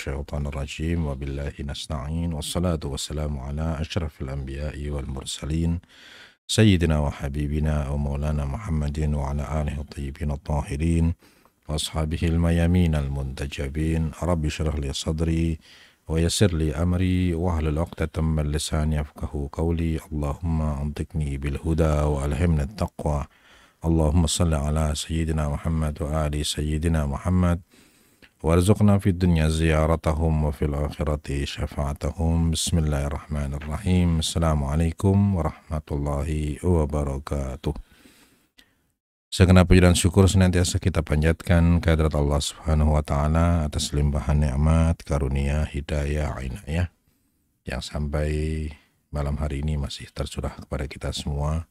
الشيطان الرجيم وبالله نستعين والصلاة والسلام على أشرف الأنبياء والمرسلين سيدنا وحبيبنا ومولانا محمد وعلى آله الطيبين الطاهرين وأصحابه الميامين المنتجبين رب اشرح لي صدري ويسر لي أمري وأهل العقدة تم اللسان يفقه قولي اللهم أنطقني بالهدى وألهمنا التقوى اللهم صل على سيدنا محمد وآل سيدنا محمد وارزقنا في الدنيا زيارتهم وفي الآخرة شفاعتهم بسم الله الرحمن الرحيم السلام عليكم ورحمة الله وبركاته Segenap puji dan syukur senantiasa kita panjatkan kehadirat Allah Subhanahu wa taala atas limpahan nikmat, karunia, hidayah, inayah yang sampai malam hari ini masih tercurah kepada kita semua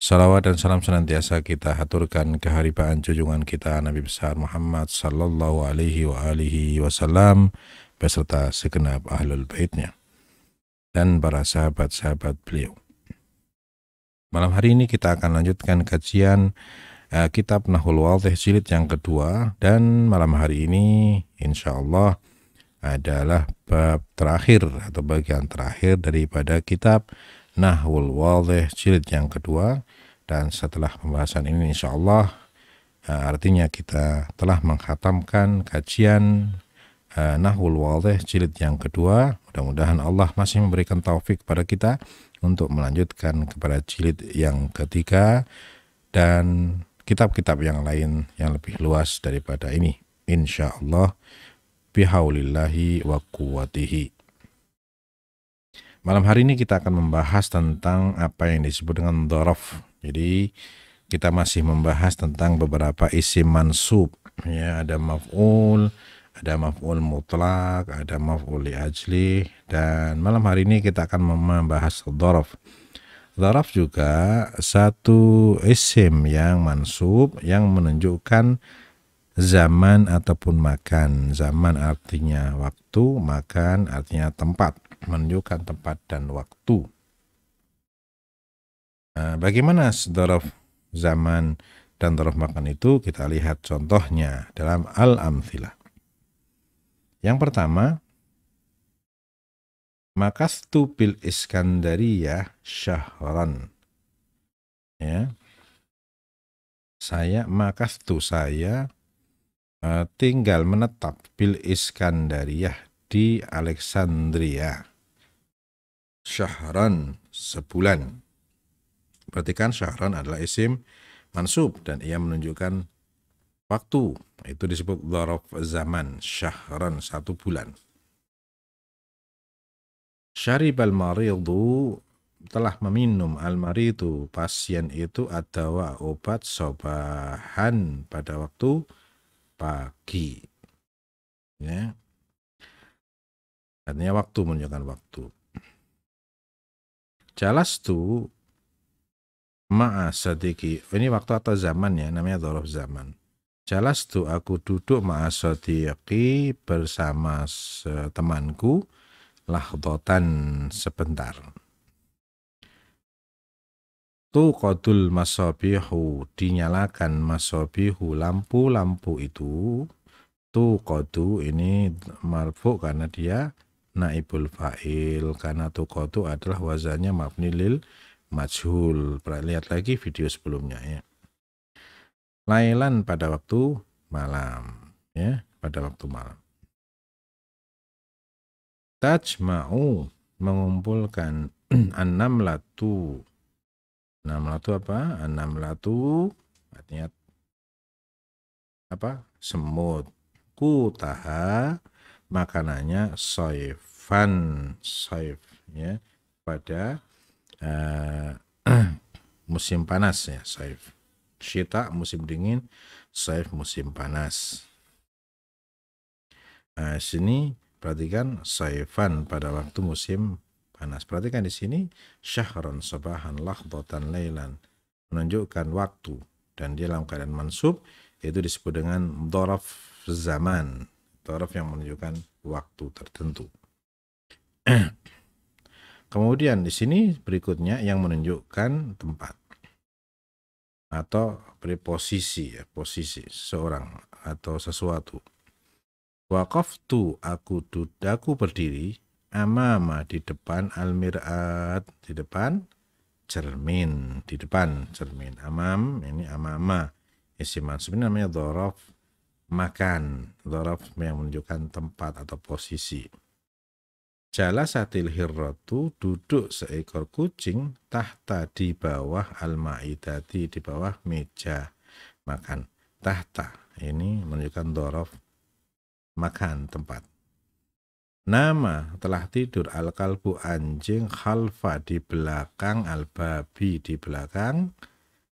Salawat dan salam senantiasa kita haturkan keharibaan junjungan kita Nabi besar Muhammad sallallahu alaihi wa alihi wasallam beserta segenap ahlul baitnya dan para sahabat-sahabat beliau. Malam hari ini kita akan lanjutkan kajian uh, kitab Nahul Walteh jilid yang kedua dan malam hari ini insya Allah adalah bab terakhir atau bagian terakhir daripada kitab Nahwul Wadih jilid yang kedua dan setelah pembahasan ini insya Allah eh, artinya kita telah menghatamkan kajian eh, Nahwul Wadih jilid yang kedua mudah-mudahan Allah masih memberikan taufik kepada kita untuk melanjutkan kepada jilid yang ketiga dan kitab-kitab yang lain yang lebih luas daripada ini insya Allah bihaulillahi wa kuwatihi Malam hari ini kita akan membahas tentang apa yang disebut dengan dorof. Jadi kita masih membahas tentang beberapa isim mansub. Ya, ada maf'ul, ada maf'ul mutlak, ada maf'ul ajli Dan malam hari ini kita akan membahas dorof. Dorof juga satu isim yang mansub yang menunjukkan zaman ataupun makan. Zaman artinya waktu, makan artinya tempat menunjukkan tempat dan waktu. Nah, bagaimana dorof zaman dan dorof makan itu kita lihat contohnya dalam al-amthilah. Yang pertama, makastu bil Iskandariyah syahran. Ya. Saya makastu saya eh, tinggal menetap bil Iskandariyah di Alexandria syahran sebulan. Perhatikan syahran adalah isim mansub dan ia menunjukkan waktu. Itu disebut dharaf zaman, syahran satu bulan. al maridu telah meminum al almaridu pasien itu adawa obat sobahan pada waktu pagi. Ya. Artinya waktu menunjukkan waktu. Jalastu tuh ma'asadiki Ini waktu atau zaman ya, namanya dorof zaman. Jelas Jalastu aku duduk ma'asadiki bersama temanku lahdotan sebentar. Tu kodul masobihu, dinyalakan masobihu, lampu-lampu itu. Tu kodu ini marfu karena dia naibul fa'il karena tukotu adalah wazannya mabni lil majhul. Lihat lagi video sebelumnya ya. Lailan pada waktu malam ya, pada waktu malam. Tajma'u mengumpulkan enam latu. Enam latu apa? Enam latu artinya apa? Semut. Kutaha makanannya soifan soif ya pada uh, musim panas ya soif Shita musim dingin soif musim panas nah sini perhatikan soifan pada waktu musim panas perhatikan di sini syahron sobahan botan leilan menunjukkan waktu dan dia dalam keadaan mansub itu disebut dengan dorof zaman taraf yang menunjukkan waktu tertentu. Kemudian di sini berikutnya yang menunjukkan tempat atau preposisi ya, posisi seorang atau sesuatu. Waqaftu aku dudaku aku berdiri amama di depan almirat, di depan cermin, di depan cermin. Amam ini amama. Isim mansub ini namanya dhorof makan Dorof yang menunjukkan tempat atau posisi satil hirrotu duduk seekor kucing tahta di bawah al-ma'idati di bawah meja makan tahta ini menunjukkan dorof makan tempat nama telah tidur al-kalbu anjing khalfa di belakang al-babi di belakang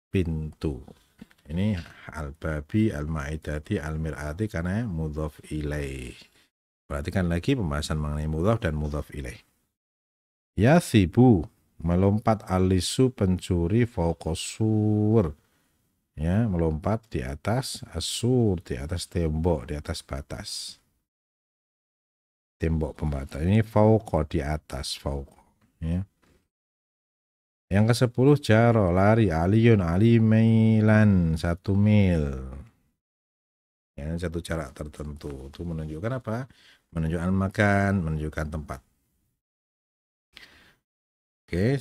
pintu ini al-babi, al-ma'idati, al-mir'ati karena mudhof ilaih. Perhatikan lagi pembahasan mengenai mudhof dan mudhof ilaih. sibu melompat alisu pencuri fokosur. Ya, melompat di atas asur, di atas tembok, di atas batas. Tembok pembatas. Ini fauqo di atas fauqo Ya. Yang ke-10 jaro lari aliyun ali mailan satu mil. Ya, satu jarak tertentu. Itu menunjukkan apa? Menunjukkan makan, menunjukkan tempat. Oke,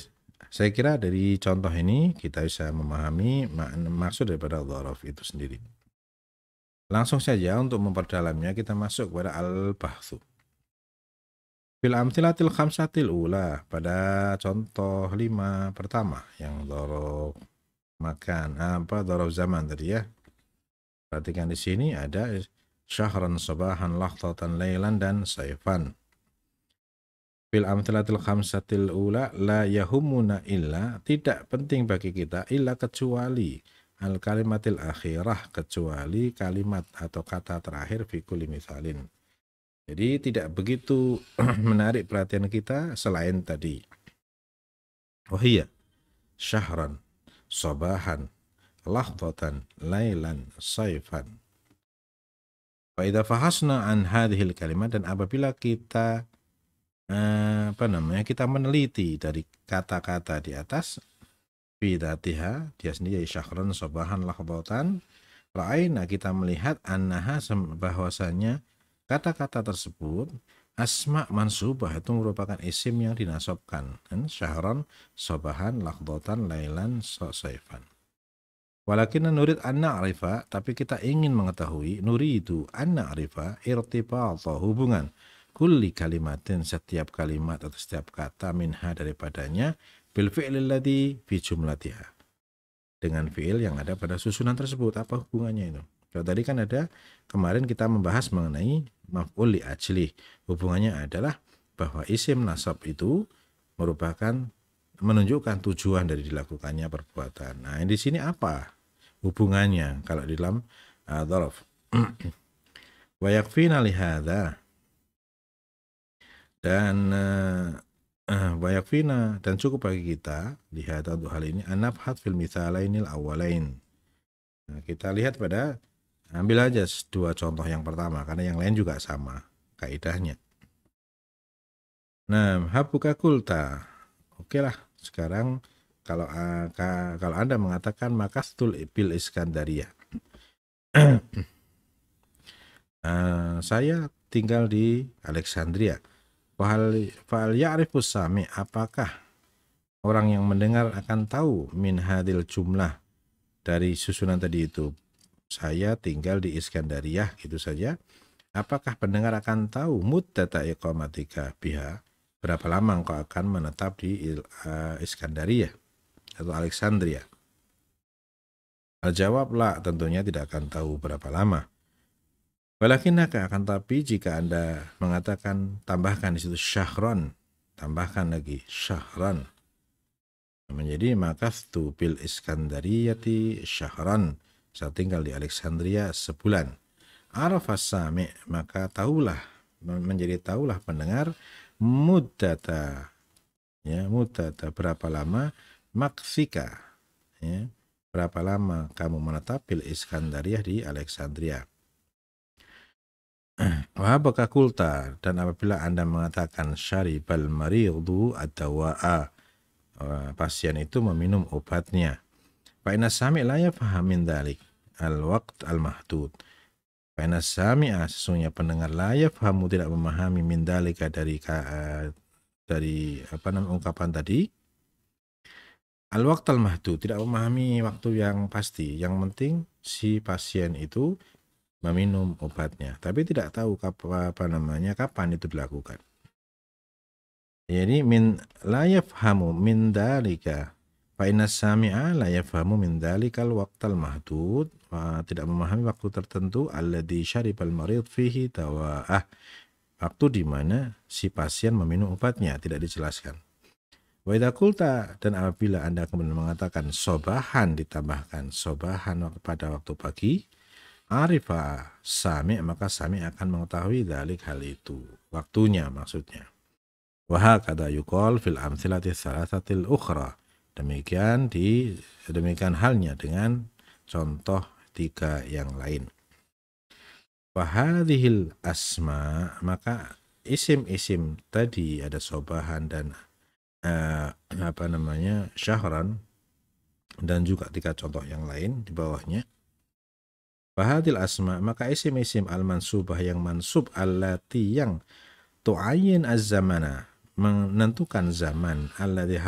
saya kira dari contoh ini kita bisa memahami makna, maksud daripada dhorof itu sendiri. Langsung saja untuk memperdalamnya kita masuk kepada al-bahthu. Fil amtilatil khamsatil ula pada contoh lima pertama yang dorob makan ah, apa dorob zaman tadi ya. Perhatikan di sini ada syahran sabahan lahtatan leilan dan saifan. Fil amtilatil khamsatil ula la yahumuna illa tidak penting bagi kita illa kecuali al kalimatil akhirah kecuali kalimat atau kata terakhir fikul misalin jadi tidak begitu menarik perhatian kita selain tadi. Oh iya, syahran, sabahan, lahdatan, lailan, saifan. Fa'idha fahasna an hadhil kalimat dan apabila kita eh, apa namanya kita meneliti dari kata-kata di atas bidatiha dia sendiri syahran sabahan lahdatan ra'aina nah kita melihat annaha bahwasanya Kata-kata tersebut asma mansubah itu merupakan isim yang dinasobkan. Kan? Syahron, sobahan, lakdotan, lailan, saifan Walakin nurid anna arifa, tapi kita ingin mengetahui nuri itu anna arifa irtipa atau hubungan kulli kalimatin setiap kalimat atau setiap kata minha daripadanya bil fi'lil ladhi fi jumlatiha dengan fiil yang ada pada susunan tersebut apa hubungannya itu kalau tadi kan ada kemarin kita membahas mengenai maf'ul li ajlih. Hubungannya adalah bahwa isim nasab itu merupakan menunjukkan tujuan dari dilakukannya perbuatan. Nah, di sini apa hubungannya kalau di dalam uh, dzarf? dhorof? Wa yakfina lihada. Dan uh, wa yakfina dan cukup bagi kita lihat untuk hal ini hat fil misalainil awalain. Nah, kita lihat pada Ambil aja dua contoh yang pertama karena yang lain juga sama kaidahnya. Nah, habuka kulta. Oke lah, sekarang kalau kalau Anda mengatakan maka stul bil Iskandaria. uh, saya tinggal di Alexandria. Fahal ya'rifus sami, apakah orang yang mendengar akan tahu min hadil jumlah dari susunan tadi itu saya tinggal di Iskandariah itu saja apakah pendengar akan tahu muddata iqamatika biha berapa lama engkau akan menetap di eh, Iskandariah atau Alexandria Jawablah, tentunya tidak akan tahu berapa lama. Walakin akan tapi jika Anda mengatakan tambahkan di situ syahron, tambahkan lagi syahron. Menjadi maka makastu bil iskandariyati syahron. Saya tinggal di Alexandria sebulan. Arafah sami maka tahulah menjadi tahulah pendengar mudata ya mudata berapa lama maksika ya berapa lama kamu menetap di Iskandariah di Alexandria Wahabaka kulta dan apabila anda mengatakan syaribal maridu atau wa'a pasien itu meminum obatnya Fa'ina sami' la faham min dalik. Al-waqt al-mahdud. Fa'ina sami ah, sesungguhnya pendengar la yafhamu tidak memahami min dalika dari eh, dari apa namanya ungkapan tadi. Al-waqt al-mahdud tidak memahami waktu yang pasti. Yang penting si pasien itu meminum obatnya, tapi tidak tahu apa, apa namanya kapan itu dilakukan. Jadi min layaf hamu min dalika Fa inna sami'a la yafhamu min dhalikal waqtal mahdud tidak memahami waktu tertentu alladhi syaribal marid fihi tawa'ah waktu di mana si pasien meminum obatnya tidak dijelaskan. Wa qulta dan apabila Anda kemudian mengatakan sobahan ditambahkan sobahan pada waktu pagi arifa sami maka sami akan mengetahui dalik hal itu waktunya maksudnya. Wa hakada yuqal fil amthilati thalathatil ukhra Demikian di demikian halnya dengan contoh tiga yang lain. Wahadhil asma maka isim-isim tadi ada sobahan dan eh, apa namanya syahran dan juga tiga contoh yang lain di bawahnya. Wahadil asma maka isim-isim al mansubah yang mansub allati yang tu'ayyin az-zamana menentukan zaman Allah di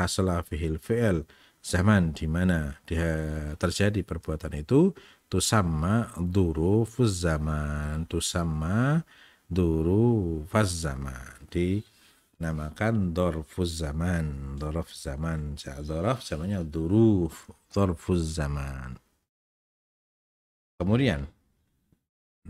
fihil fi'l zaman di mana dia terjadi perbuatan itu tu sama duruf zaman tu tusamma fuz zaman dinamakan dorfuz zaman dorf zaman dorf zamannya duruf dorfuz zaman kemudian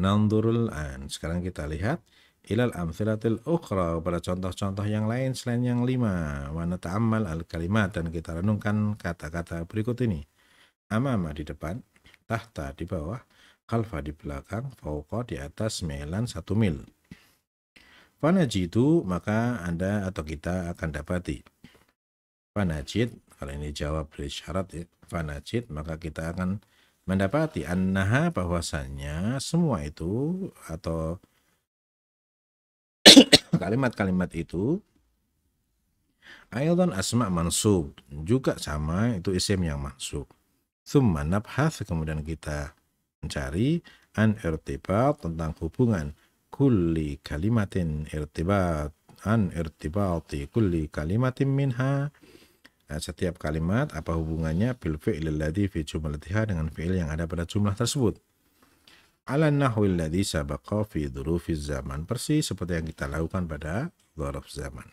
nandurul an sekarang kita lihat ilal amsalatil ukhra pada contoh-contoh yang lain selain yang lima mana ta'ammal al kalimat dan kita renungkan kata-kata berikut ini amama di depan tahta di bawah kalfa di belakang fauqa di atas melan satu mil panajitu maka Anda atau kita akan dapati. panajit kalau ini jawab dari syarat ya, panajit maka kita akan mendapati annaha bahwasannya semua itu atau kalimat-kalimat itu Aydan asma mansub juga sama itu isim yang mansub. Thumma has kemudian kita mencari an irtibat tentang hubungan kuli kalimatin irtibat an irtibati kulli kalimatin minha nah, setiap kalimat apa hubungannya bil fi'lil ladzi fi jumlatiha dengan fi'il yang ada pada jumlah tersebut ala nahwil ladhi sabaqa fi dhurufi zaman persis seperti yang kita lakukan pada dhuruf zaman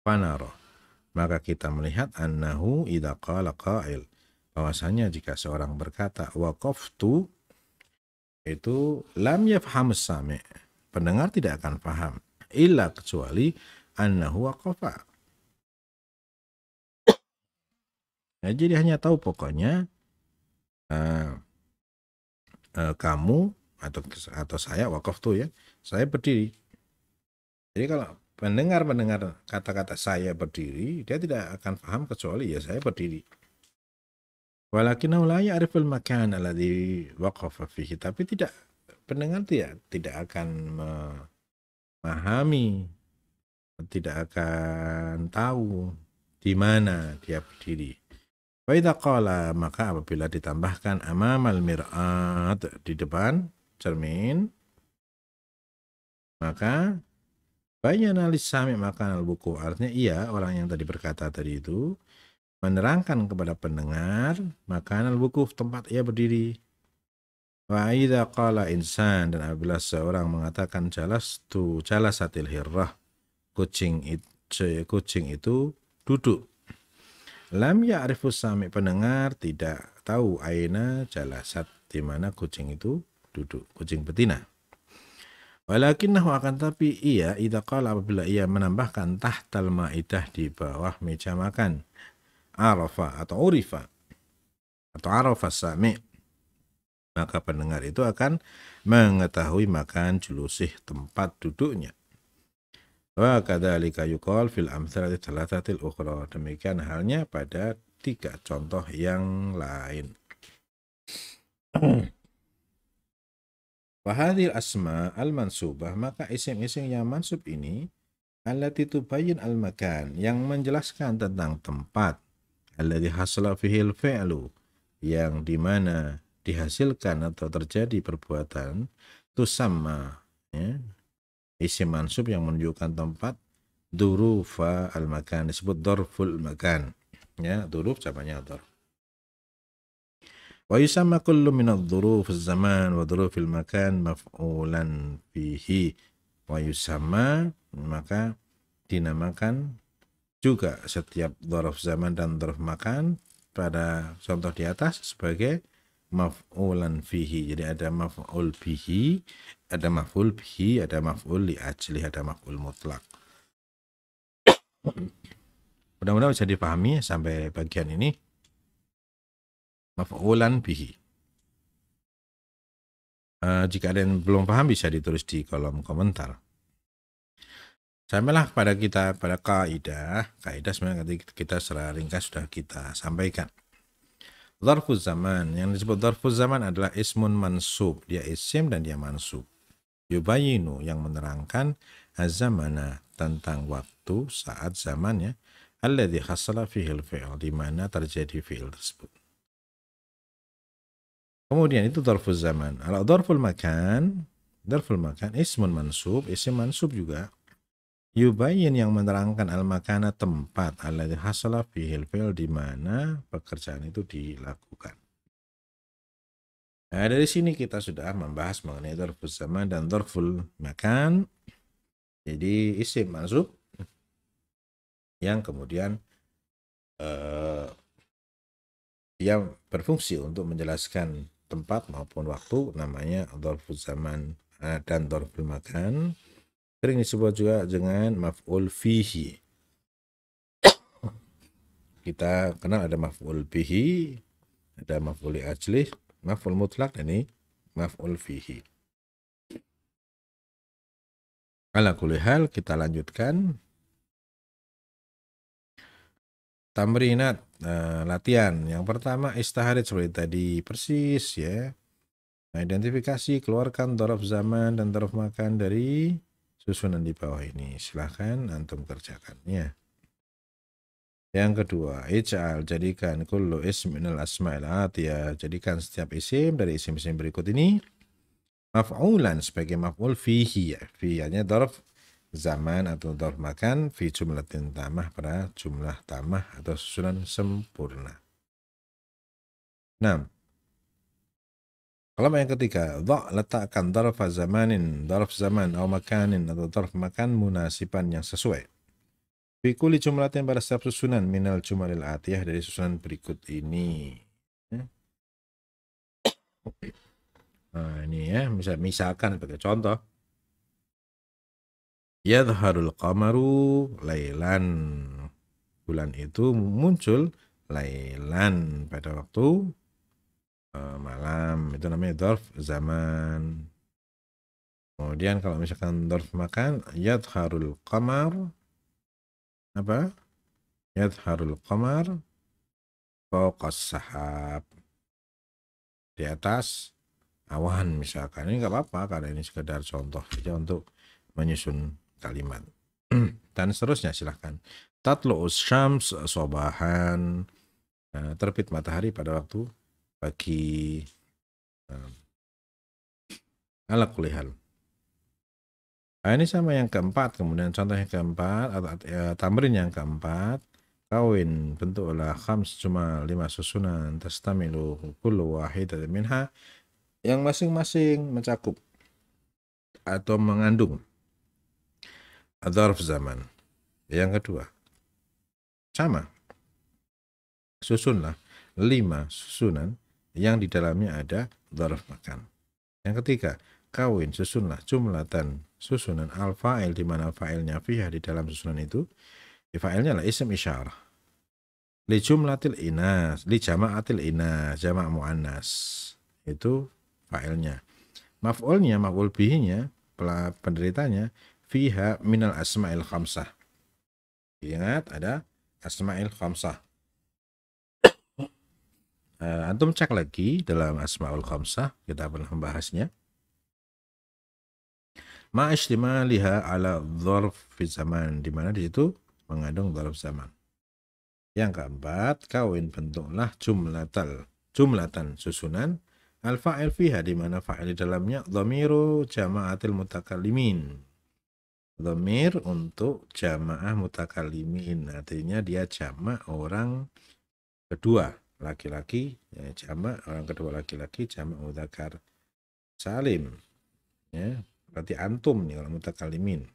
panaro maka kita melihat annahu idha qala qail bahwasanya jika seorang berkata waqaftu itu lam yafham sami pendengar tidak akan paham illa kecuali annahu waqafa nah, jadi hanya tahu pokoknya uh, e, kamu atau atau saya wakaf tuh ya saya berdiri jadi kalau pendengar mendengar kata-kata saya berdiri dia tidak akan paham kecuali ya saya berdiri Walakin la ya'riful makan alladhi waqafa fihi tapi tidak pendengar dia tidak akan memahami tidak akan tahu di mana dia berdiri Faidha qala maka apabila ditambahkan amamal mir'at di depan cermin maka banyak analis sami maka al buku artinya iya orang yang tadi berkata tadi itu menerangkan kepada pendengar maka al buku tempat ia berdiri wa idza qala insan dan apabila seorang mengatakan jalas tu jalasatil hirrah kucing itu kucing itu duduk Lam arifus sami pendengar tidak tahu aina jalasat di mana kucing itu duduk, kucing betina. Walakin nahu akan tapi ia ida apabila ia menambahkan tahtal ma'idah di bawah meja makan. Arafa atau urifa atau arafa sami maka pendengar itu akan mengetahui makan julusih tempat duduknya. Wa fil amsalati ukhra. Demikian halnya pada tiga contoh yang lain. Wahadil asma al-mansubah, maka isim-isim yang mansub ini allati tubayyin al-makan, yang menjelaskan tentang tempat. alat hasla fihil fi'lu, yang di mana dihasilkan atau terjadi perbuatan, sama ya, isim mansub yang menunjukkan tempat durufa al makan disebut dorful makan ya duruf cabangnya dor. wa yusamma kullu min ad zaman wa dhuruf al-makan maf'ulan fihi wa yusamma maka dinamakan juga setiap dhuruf zaman dan dhuruf makan pada contoh di atas sebagai maf'ulan fihi jadi ada maf'ul fihi ada maf'ul bihi, ada maf'ul li ajli, ada maf'ul mutlak. Mudah-mudahan bisa dipahami sampai bagian ini. Maf'ulan bihi. Uh, jika ada yang belum paham bisa ditulis di kolom komentar. Sampailah pada kita pada kaidah, kaidah sebenarnya kita secara ringkas sudah kita sampaikan. Zarfuz zaman, yang disebut zarfuz zaman adalah ismun mansub, dia isim dan dia mansub yubayinu yang menerangkan azamana tentang waktu saat zamannya alladhi hasala fihil fi'l di mana terjadi fi'il tersebut. Kemudian itu dharfuz zaman. Kalau dharful makan, dharful makan ismun mansub, isim mansub juga. Yubayin yang menerangkan al-makana tempat alladhi hasala fihil fi'l di mana pekerjaan itu dilakukan. Nah, dari sini kita sudah membahas mengenai dorful zaman dan dorful makan. Jadi isim masuk yang kemudian eh, yang berfungsi untuk menjelaskan tempat maupun waktu namanya dorful zaman eh, dan dorful makan sering disebut juga dengan maf'ul fihi kita kenal ada maf'ul bihi ada maf'ul ajlih maf'ul mutlak ini maf'ul fihi. Ala kulihal kita lanjutkan. Tamrinat, eh, latihan. Yang pertama istaharid seperti tadi persis ya. Nah, identifikasi keluarkan dorof zaman dan dorof makan dari susunan di bawah ini. Silahkan antum kerjakan. Yeah. Yang kedua, ij'al jadikan kullu isminal al asma'il atiya. Jadikan setiap isim dari isim-isim berikut ini maf'ulan sebagai maf'ul fihi ya. nya dorf zaman atau dorf makan fi jumlatin tamah pada jumlah tamah atau susunan sempurna. 6. Kalau yang ketiga, dha letakkan zarfa zamanin, zarf zaman atau makanin atau zarf makan munasiban yang sesuai. Fikuli jumlatin pada setiap susunan minal jumalil atiyah dari susunan berikut ini. Hmm. Nah, ini ya, misal misalkan sebagai contoh. Yadharul qamaru laylan Bulan itu muncul laylan pada waktu uh, malam. Itu namanya dorf zaman. Kemudian kalau misalkan dorf makan, yadharul qamar apa yadharul qamar fokus sahab di atas awan misalkan ini nggak apa-apa karena ini sekedar contoh saja untuk menyusun kalimat dan seterusnya silahkan tatlu syams sobahan nah, terbit matahari pada waktu pagi nah, ala kulihal Nah, ini sama yang keempat. Kemudian contoh yang keempat atau e, tamrin yang keempat, kawin bentuklah khams cuma lima susunan tastamilu kullu wahidatin minha yang masing-masing mencakup atau mengandung adzarf zaman. Yang kedua, sama. Susunlah lima susunan yang di dalamnya ada dzarf makan. Yang ketiga, kawin susunlah dan susunan al-fa'il di mana fa'ilnya fiha di dalam susunan itu ya fa'ilnya lah isim isyarah li jumlatil inas li jama'atil inas jama' mu'annas itu fa'ilnya maf'ulnya maf'ul bihinya penderitanya fiha minal asma'il khamsah ingat ada asma'il khamsah eh, antum cek lagi dalam asmaul khamsah kita pernah membahasnya ma'ishtimaliha ala dhorf fi zaman di mana di situ mengandung dhorf zaman. Yang keempat, kawin bentuklah jumlatal, jumlatan susunan al fa'il fiha di mana fa'il di dalamnya dhamiru jama'atil mutakalimin Dhamir untuk jamaah mutakalimin artinya dia jama orang kedua laki-laki, ya, orang kedua laki-laki, jama mudakar salim. Ya, Berarti antum nih kalau kalimin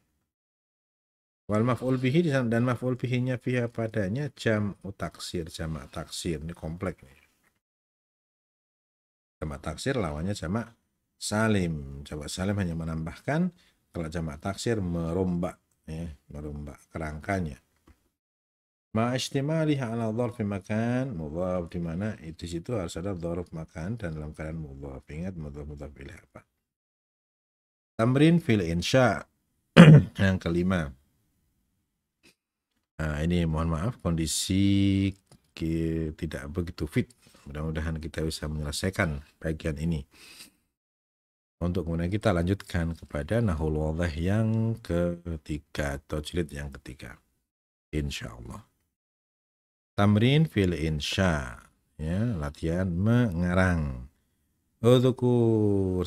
Wal maf'ul bihi dan maf'ul bihinya fiha padanya jam utaksir jama taksir. Ini komplek nih. jama taksir lawannya jamak salim. jama salim hanya menambahkan kalau jama taksir merombak ya, merombak kerangkanya. Ma'ishtimaliha ala dharfi makan mudhaf di mana itu situ harus ada dharf makan dan dalam keadaan mudhaf. Ingat mudhaf mudhaf ilaih apa? Tamrin fil insya. yang kelima. Nah, ini mohon maaf kondisi tidak begitu fit. Mudah-mudahan kita bisa menyelesaikan bagian ini. Untuk kemudian kita lanjutkan kepada Nahul Wadah yang ketiga atau jilid yang ketiga. Insya Allah. Tamrin fil insya. Ya, latihan mengarang. Untuk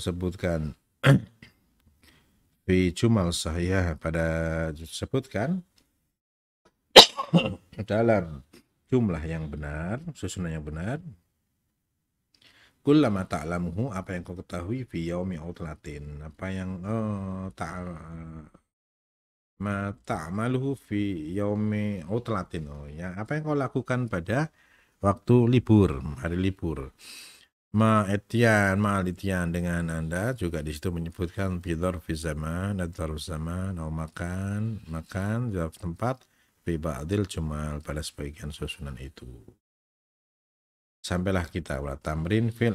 sebutkan fi jumal sahihah ya pada disebutkan dalam jumlah yang benar, susunan yang benar. Kullama ta'lamuhu apa yang kau ketahui fi yaumi utlatin, apa yang oh, ta ma ta'maluhu fi yaumi utlatin. Oh, ya, apa yang kau lakukan pada waktu libur, hari libur. Ma etian, ma alitian dengan Anda juga di situ menyebutkan pidor fi zaman, fizama, zaman, mau makan, makan, di tempat, fi ba'dil cuma pada sebagian susunan itu. Sampailah kita pada tamrin fil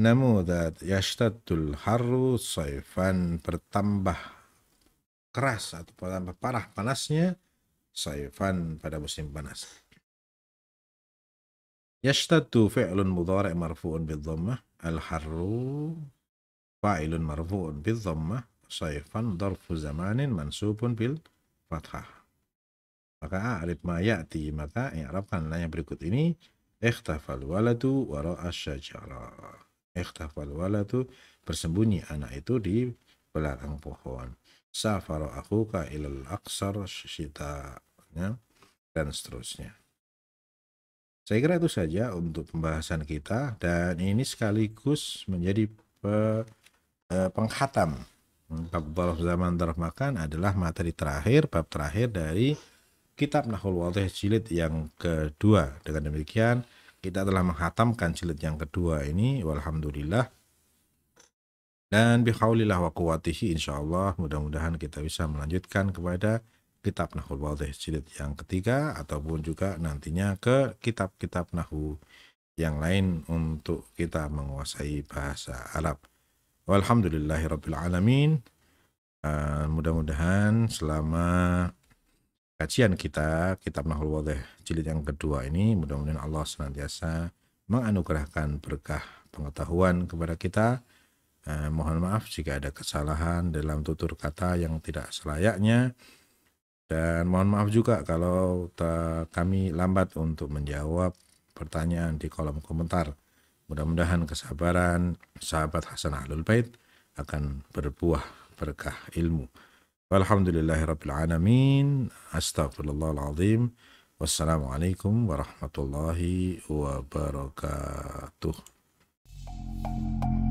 namu dat yashtadul harru saifan bertambah keras atau bertambah parah panasnya saifan pada musim panas. Yashtadu fi'lun mudhari' marfu'un bidhammah. Al-harru fa'ilun marfu'un bidhammah. Saifan darfu zamanin mansubun bil fathah. Maka a'rib ma ya'ti. Maka i'rabkan yang berikut ini. Ikhtafal waladu wara'a syajara. Ikhtafal waladu bersembunyi anak itu di belakang pohon. Safaro akhuka ilal aqsar syita. Ya, dan seterusnya. Saya kira itu saja untuk pembahasan kita dan ini sekaligus menjadi pe, e, penghatam bab zaman termakan adalah materi terakhir bab terakhir dari kitab Nahul Wadih jilid yang kedua. Dengan demikian kita telah menghatamkan jilid yang kedua ini walhamdulillah dan Bihaulillah wa kuwatihi insyaallah mudah-mudahan kita bisa melanjutkan kepada kitab Nahul Wadih jilid yang ketiga ataupun juga nantinya ke kitab-kitab Nahu yang lain untuk kita menguasai bahasa Arab. Uh, mudah-mudahan selama kajian kita kitab Nahul Wadih jilid yang kedua ini mudah-mudahan Allah senantiasa menganugerahkan berkah pengetahuan kepada kita. uh, mohon maaf jika ada kesalahan dalam tutur kata yang tidak selayaknya. Dan mohon maaf juga kalau kami lambat untuk menjawab pertanyaan di kolom komentar. Mudah-mudahan kesabaran sahabat Hasan Ahlul Bait akan berbuah berkah ilmu. Walhamdulillahirrabbilalamin. Astagfirullahaladzim. Wassalamualaikum warahmatullahi wabarakatuh.